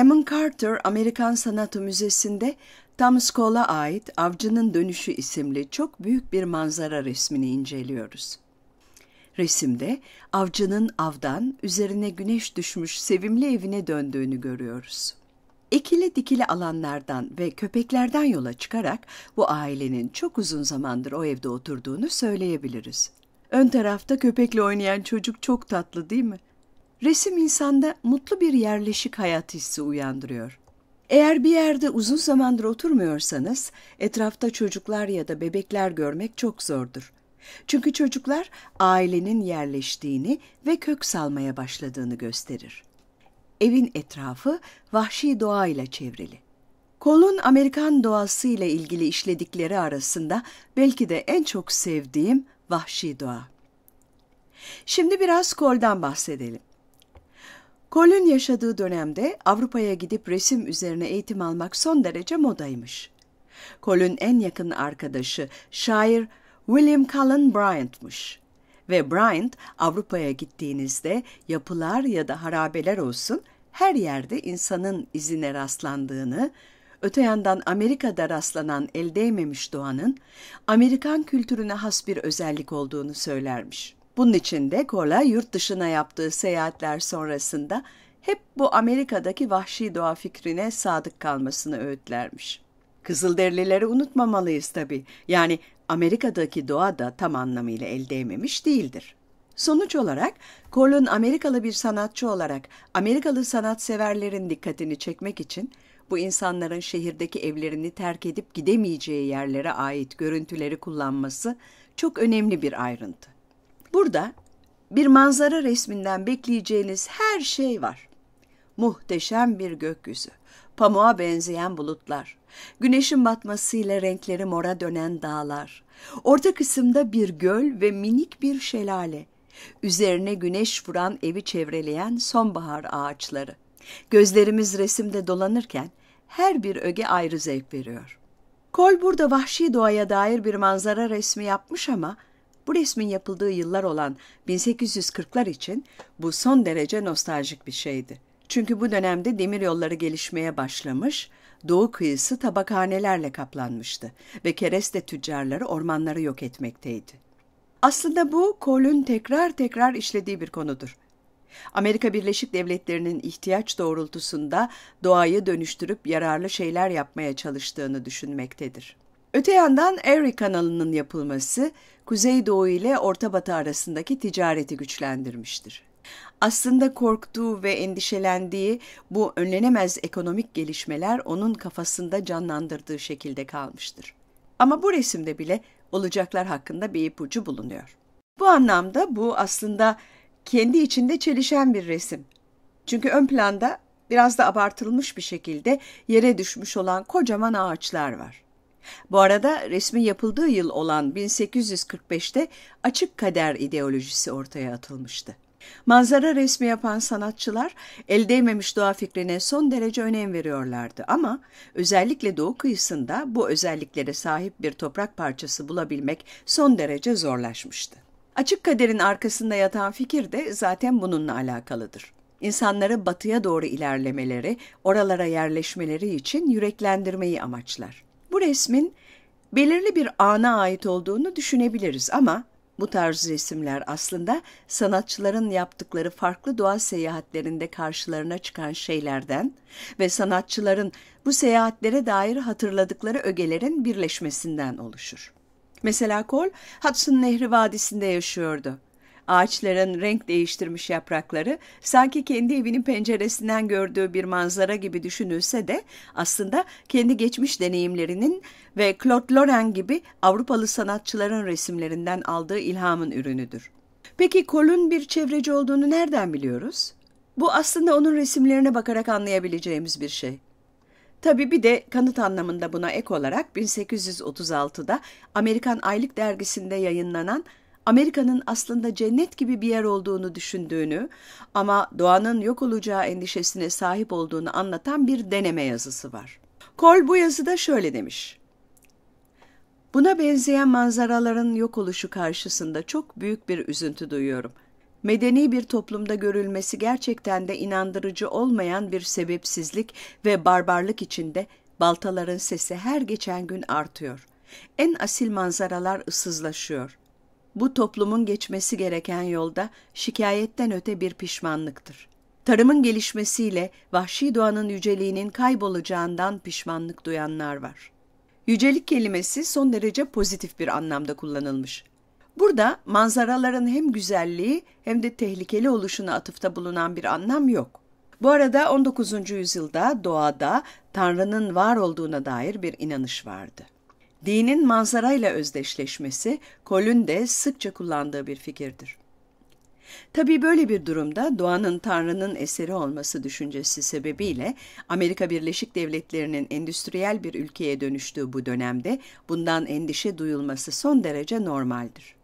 Amon Carter, Amerikan Sanat Müzesi'nde Tom Scoll'a ait Avcının Dönüşü isimli çok büyük bir manzara resmini inceliyoruz. Resimde avcının avdan üzerine güneş düşmüş sevimli evine döndüğünü görüyoruz. Ekili dikili alanlardan ve köpeklerden yola çıkarak bu ailenin çok uzun zamandır o evde oturduğunu söyleyebiliriz. Ön tarafta köpekle oynayan çocuk çok tatlı değil mi? Resim insanda mutlu bir yerleşik hayat hissi uyandırıyor. Eğer bir yerde uzun zamandır oturmuyorsanız, etrafta çocuklar ya da bebekler görmek çok zordur. Çünkü çocuklar ailenin yerleştiğini ve kök salmaya başladığını gösterir. Evin etrafı vahşi doğayla çevrili. Kol'un Amerikan doğası ile ilgili işledikleri arasında belki de en çok sevdiğim vahşi doğa. Şimdi biraz Kol'dan bahsedelim. Colin yaşadığı dönemde Avrupa'ya gidip resim üzerine eğitim almak son derece modaymış. Colin en yakın arkadaşı şair William Cullen Bryant'mış. Ve Bryant Avrupa'ya gittiğinizde yapılar ya da harabeler olsun her yerde insanın izine rastlandığını, öte yandan Amerika'da rastlanan el değmemiş doğanın Amerikan kültürüne has bir özellik olduğunu söylermiş. Bunun için de Kola yurt dışına yaptığı seyahatler sonrasında hep bu Amerika'daki vahşi doğa fikrine sadık kalmasını öğütlermiş. Kızılderilileri unutmamalıyız tabii. Yani Amerika'daki doğa da tam anlamıyla elde edememiş değildir. Sonuç olarak Colin Amerikalı bir sanatçı olarak Amerikalı sanatseverlerin dikkatini çekmek için bu insanların şehirdeki evlerini terk edip gidemeyeceği yerlere ait görüntüleri kullanması çok önemli bir ayrıntı. Burada bir manzara resminden bekleyeceğiniz her şey var. Muhteşem bir gökyüzü, pamuğa benzeyen bulutlar, güneşin batmasıyla renkleri mora dönen dağlar, orta kısımda bir göl ve minik bir şelale, üzerine güneş vuran evi çevreleyen sonbahar ağaçları. Gözlerimiz resimde dolanırken her bir öge ayrı zevk veriyor. Kol burada vahşi doğaya dair bir manzara resmi yapmış ama bu resmin yapıldığı yıllar olan 1840'lar için bu son derece nostaljik bir şeydi. Çünkü bu dönemde demir yolları gelişmeye başlamış, doğu kıyısı tabakhanelerle kaplanmıştı ve kereste tüccarları ormanları yok etmekteydi. Aslında bu Kol'ün tekrar tekrar işlediği bir konudur. Amerika Birleşik Devletleri'nin ihtiyaç doğrultusunda doğayı dönüştürüp yararlı şeyler yapmaya çalıştığını düşünmektedir. Öte yandan Erie kanalının yapılması Kuzeydoğu ile Orta Batı arasındaki ticareti güçlendirmiştir. Aslında korktuğu ve endişelendiği bu önlenemez ekonomik gelişmeler onun kafasında canlandırdığı şekilde kalmıştır. Ama bu resimde bile olacaklar hakkında bir ipucu bulunuyor. Bu anlamda bu aslında kendi içinde çelişen bir resim. Çünkü ön planda biraz da abartılmış bir şekilde yere düşmüş olan kocaman ağaçlar var. Bu arada resmi yapıldığı yıl olan 1845'te açık kader ideolojisi ortaya atılmıştı. Manzara resmi yapan sanatçılar el değmemiş doğa fikrine son derece önem veriyorlardı ama özellikle doğu kıyısında bu özelliklere sahip bir toprak parçası bulabilmek son derece zorlaşmıştı. Açık kaderin arkasında yatan fikir de zaten bununla alakalıdır. İnsanları batıya doğru ilerlemeleri, oralara yerleşmeleri için yüreklendirmeyi amaçlar. Bu resmin belirli bir ana ait olduğunu düşünebiliriz ama bu tarz resimler aslında sanatçıların yaptıkları farklı doğa seyahatlerinde karşılarına çıkan şeylerden ve sanatçıların bu seyahatlere dair hatırladıkları ögelerin birleşmesinden oluşur. Mesela Kol Hudson Nehri Vadisi'nde yaşıyordu. Ağaçların renk değiştirmiş yaprakları sanki kendi evinin penceresinden gördüğü bir manzara gibi düşünülse de aslında kendi geçmiş deneyimlerinin ve Claude Lorrain gibi Avrupalı sanatçıların resimlerinden aldığı ilhamın ürünüdür. Peki Kol'un bir çevreci olduğunu nereden biliyoruz? Bu aslında onun resimlerine bakarak anlayabileceğimiz bir şey. Tabi bir de kanıt anlamında buna ek olarak 1836'da Amerikan Aylık Dergisi'nde yayınlanan Amerika'nın aslında cennet gibi bir yer olduğunu düşündüğünü ama doğanın yok olacağı endişesine sahip olduğunu anlatan bir deneme yazısı var. Cole bu yazıda şöyle demiş. Buna benzeyen manzaraların yok oluşu karşısında çok büyük bir üzüntü duyuyorum. Medeni bir toplumda görülmesi gerçekten de inandırıcı olmayan bir sebepsizlik ve barbarlık içinde baltaların sesi her geçen gün artıyor. En asil manzaralar ıssızlaşıyor bu toplumun geçmesi gereken yolda şikayetten öte bir pişmanlıktır. Tarımın gelişmesiyle vahşi doğanın yüceliğinin kaybolacağından pişmanlık duyanlar var. Yücelik kelimesi son derece pozitif bir anlamda kullanılmış. Burada manzaraların hem güzelliği hem de tehlikeli oluşuna atıfta bulunan bir anlam yok. Bu arada 19. yüzyılda doğada Tanrı'nın var olduğuna dair bir inanış vardı dinin manzarayla özdeşleşmesi Kol'ün de sıkça kullandığı bir fikirdir. Tabi böyle bir durumda doğanın Tanrı'nın eseri olması düşüncesi sebebiyle Amerika Birleşik Devletleri'nin endüstriyel bir ülkeye dönüştüğü bu dönemde bundan endişe duyulması son derece normaldir.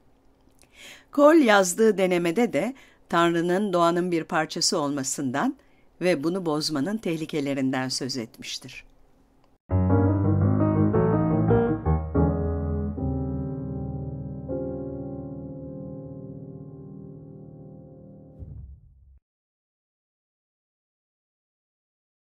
Kol yazdığı denemede de Tanrı'nın doğanın bir parçası olmasından ve bunu bozmanın tehlikelerinden söz etmiştir.